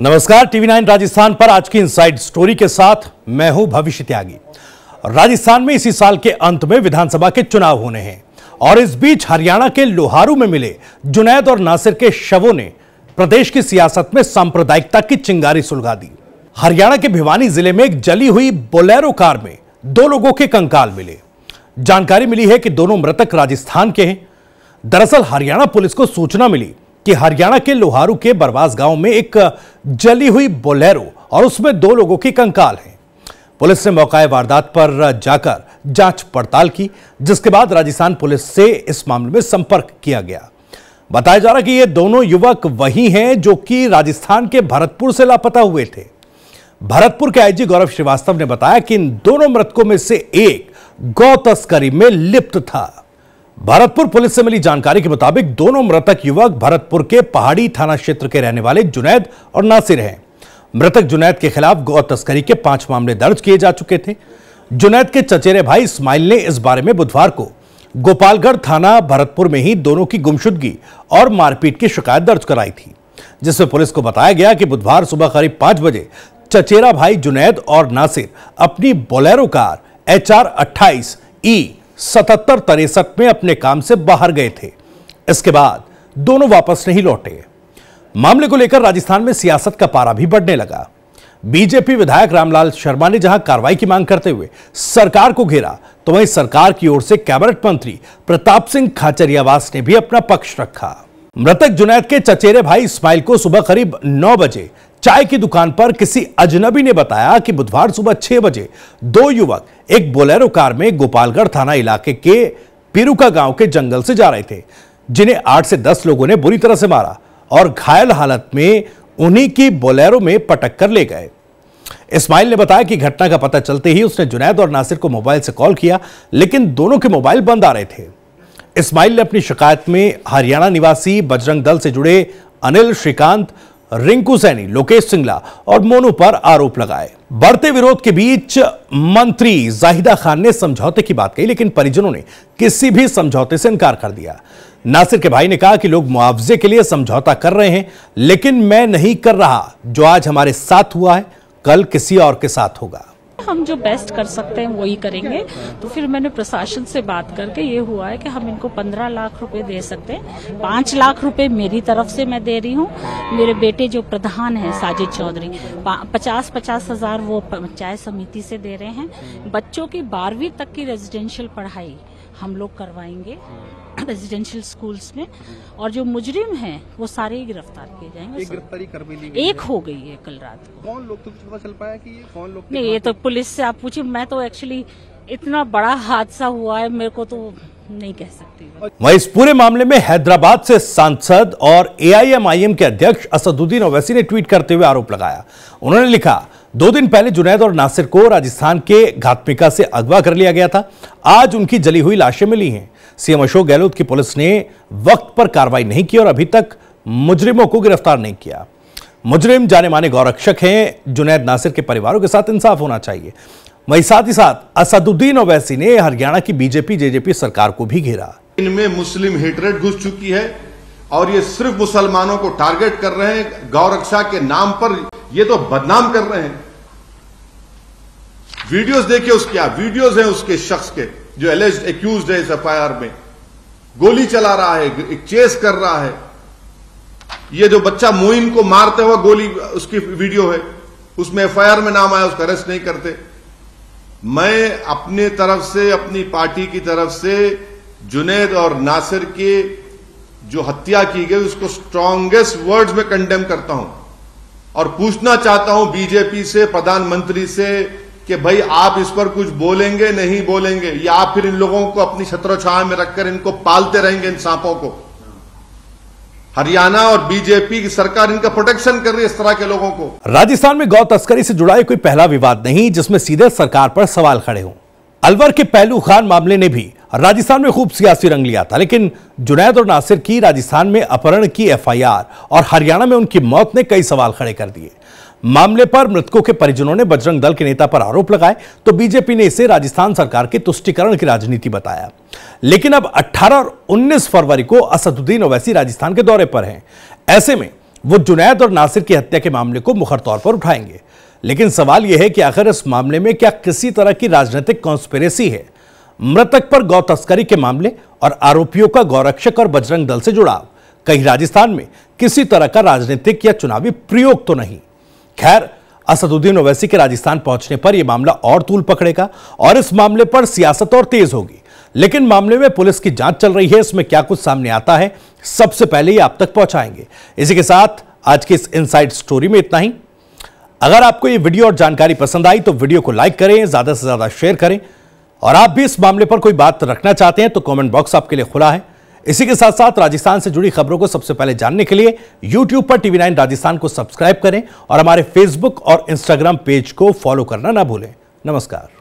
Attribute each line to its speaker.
Speaker 1: नमस्कार TV nine Rajasthan पर आज की इनसाइड स्टोरी के साथ मैं हूं भविष्य त्यागी राजस्थान में इसी साल के अंत में विधानसभा के चुनाव होने हैं और इस बीच हरियाणा के लोहारू में मिले जुनैद और नासिर के शवों ने प्रदेश की सियासत में सांप्रदायिकता की चिंगारी सुलगा दी हरियाणा के भिवानी जिले में एक जली हुई बोलेरो कार में दो लोगों के कंकाल मिले जानकारी मिली है कि दोनों मृतक राजस्थान के हैं दरअसल हरियाणा पुलिस को सूचना मिली कि हरियाणा के लोहारू के बरवास गांव में एक जली हुई बोलेरो और उसमें दो लोगों की कंकाल है पुलिस ने मौका वारदात पर जाकर जांच पड़ताल की जिसके बाद राजस्थान पुलिस से इस मामले में संपर्क किया गया बताया जा रहा कि ये दोनों युवक वही हैं जो कि राजस्थान के भरतपुर से लापता हुए थे भरतपुर के आईजी गौरव श्रीवास्तव ने बताया कि इन दोनों मृतकों में से एक गौ तस्करी में लिप्त था भरतपुर पुलिस से मिली जानकारी के मुताबिक दोनों मृतक युवक भरतपुर के पहाड़ी थाना क्षेत्र के रहने वाले जुनैद और नासिर हैं मृतक जुनैद के खिलाफ गौ तस्करी के पांच मामले दर्ज किए जा चुके थे जुनैद के चचेरे भाई इस्माइल ने इस बारे में बुधवार को गोपालगढ़ थाना भरतपुर में ही दोनों की गुमशुदगी और मारपीट की शिकायत दर्ज कराई थी जिसमें पुलिस को बताया गया कि बुधवार सुबह करीब पांच बजे चचेरा भाई जुनैद और नासिर अपनी बोलेरो कार एच आर अट्ठाईस ई सतहत्तर तिरसठ में अपने काम से बाहर गए थे इसके बाद दोनों वापस नहीं लौटे मामले को लेकर राजस्थान में सियासत का पारा भी बढ़ने लगा बीजेपी विधायक रामलाल शर्मा ने जहां कार्रवाई की मांग करते हुए सरकार को घेरा तो वहीं सरकार की ओर से कैबिनेट मंत्री प्रताप सिंह खाचरियावास ने भी अपना पक्ष रखा मृतक जुनैद के चचेरे भाई इस्माइल को सुबह करीब 9 बजे चाय की दुकान पर किसी अजनबी ने बताया कि बुधवार सुबह छह बजे दो युवक एक बोलेरो कार में गोपालगढ़ थाना इलाके के पिरुका गांव के जंगल से जा रहे थे जिन्हें आठ से दस लोगों ने बुरी तरह से मारा और घायल हालत में उन्हीं की बोलेरो में पटक कर ले गए इस्माइल ने बताया कि घटना का पता चलते ही उसने जुनैद और नासिर को मोबाइल से कॉल किया लेकिन दोनों के मोबाइल बंद आ रहे थे इस्माइल ने अपनी शिकायत में हरियाणा निवासी बजरंग दल से जुड़े अनिल श्रीकांत रिंकू सैनी लोकेश सिंगला और मोनू पर आरोप लगाए बढ़ते विरोध के बीच मंत्री जाहिदा खान ने समझौते की बात कही लेकिन परिजनों ने किसी भी समझौते से इनकार कर दिया नासिर के भाई ने कहा कि लोग मुआवजे के लिए समझौता कर रहे हैं लेकिन मैं नहीं कर रहा जो आज हमारे साथ हुआ है कल किसी और के साथ होगा
Speaker 2: हम जो बेस्ट कर सकते हैं वही करेंगे तो फिर मैंने प्रशासन से बात करके ये हुआ है कि हम इनको पंद्रह लाख रुपए दे सकते हैं पांच लाख रुपए मेरी तरफ से मैं दे रही हूँ मेरे बेटे जो प्रधान है साजिद चौधरी पचास पचास हजार वो पंचायत समिति से दे रहे हैं बच्चों की बारहवीं तक की रेजिडेंशियल पढ़ाई हम लोग करवाएंगे रेजिडेंशियल स्कूल्स में और जो मुजरिम हैं वो सारे ही गिरफ्तार किए जाएंगे एक गिरफ्तारी कर भी ली एक हो गई है कल रात को कौन लोग तो पता चल पाया कि ये कौन लोग नहीं ये तो पुलिस से आप पूछिए मैं तो एक्चुअली इतना बड़ा हादसा हुआ है मेरे को तो नहीं कह सकती
Speaker 1: वही इस पूरे मामले में हैदराबाद से सांसद और एआईएमआईएम के अध्यक्ष असदुद्दीन ओवैसी ने ट्वीट करते हुए आरोप लगाया उन्होंने लिखा दो दिन पहले जुनैद और नासिर को राजस्थान के घातमिका से अगवा कर लिया गया था आज उनकी जली हुई लाशें मिली हैं सीएम अशोक गहलोत की पुलिस ने वक्त पर कार्रवाई नहीं की और अभी तक मुजरिमों को गिरफ्तार नहीं किया मुजरिम जाने माने गौरक्षक हैं जुनैद नासिर के परिवारों के साथ इंसाफ होना चाहिए वही साथ ही साथ असदुद्दीन ओवैसी ने हरियाणा की बीजेपी जेजेपी सरकार को भी घेरा
Speaker 3: इनमें मुस्लिम हेटरेट घुस चुकी है और ये सिर्फ मुसलमानों को टारगेट कर रहे हैं गौरक्षा के नाम पर ये तो बदनाम कर रहे हैं वीडियोस देखिए उसके हाँ, वीडियोस हैं उसके शख्स के जो एलेज एक्यूज है इस एफ में गोली चला रहा है चेस कर रहा है ये जो बच्चा मोइन को मारते हुए गोली उसकी वीडियो है उसमें एफआईआर में नाम आया उसको अरेस्ट नहीं करते मैं अपने तरफ से अपनी पार्टी की तरफ से जुनेद और नासिर के जो हत्या की गई उसको स्ट्रांगेस्ट वर्ड्स में कंडेम करता हूं और पूछना चाहता हूं बीजेपी से प्रधानमंत्री से कि भाई आप इस पर कुछ बोलेंगे नहीं बोलेंगे या फिर इन लोगों को अपनी छत्र में रखकर इनको पालते रहेंगे इन सांपों को हरियाणा और बीजेपी की सरकार इनका प्रोटेक्शन कर रही है इस तरह के लोगों को
Speaker 1: राजस्थान में गौ तस्करी से जुड़ा कोई पहला विवाद नहीं जिसमें सीधे सरकार पर सवाल खड़े हों अलवर के पहलू खान मामले ने भी राजस्थान में खूब सियासी रंग लिया था लेकिन जुनैद और नासिर की राजस्थान में अपहरण की एफआईआर और हरियाणा में उनकी मौत ने कई सवाल खड़े कर दिए मामले पर मृतकों के परिजनों ने बजरंग दल के नेता पर आरोप लगाए तो बीजेपी ने इसे राजस्थान सरकार के तुष्टिकरण की राजनीति बताया लेकिन अब 18 और 19 फरवरी को असदुद्दीन ओवैसी राजस्थान के दौरे पर हैं ऐसे में वो जुनैद और नासिर की हत्या के मामले को मुखर तौर पर उठाएंगे लेकिन सवाल यह है कि आखिर इस मामले में क्या किसी तरह की राजनीतिक कॉन्स्पेरेसी है मृतक पर गौ तस्करी के मामले और आरोपियों का गौरक्षक और बजरंग दल से जुड़ाव कहीं राजस्थान में किसी तरह का राजनीतिक या चुनावी प्रयोग तो नहीं खैर असदुद्दीन ओवैसी के राजस्थान पहुंचने पर यह मामला और तूल पकड़ेगा और इस मामले पर सियासत और तेज होगी लेकिन मामले में पुलिस की जांच चल रही है इसमें क्या कुछ सामने आता है सबसे पहले ये आप तक पहुंचाएंगे इसी के साथ आज की इस इनसाइड स्टोरी में इतना ही अगर आपको ये वीडियो और जानकारी पसंद आई तो वीडियो को लाइक करें ज्यादा से ज्यादा शेयर करें और आप भी इस मामले पर कोई बात रखना चाहते हैं तो कॉमेंट बॉक्स आपके लिए खुला है इसी के साथ साथ राजस्थान से जुड़ी खबरों को सबसे पहले जानने के लिए यूट्यूब पर टीवी नाइन राजस्थान को सब्सक्राइब करें और हमारे फेसबुक और इंस्टाग्राम पेज को फॉलो करना ना भूलें नमस्कार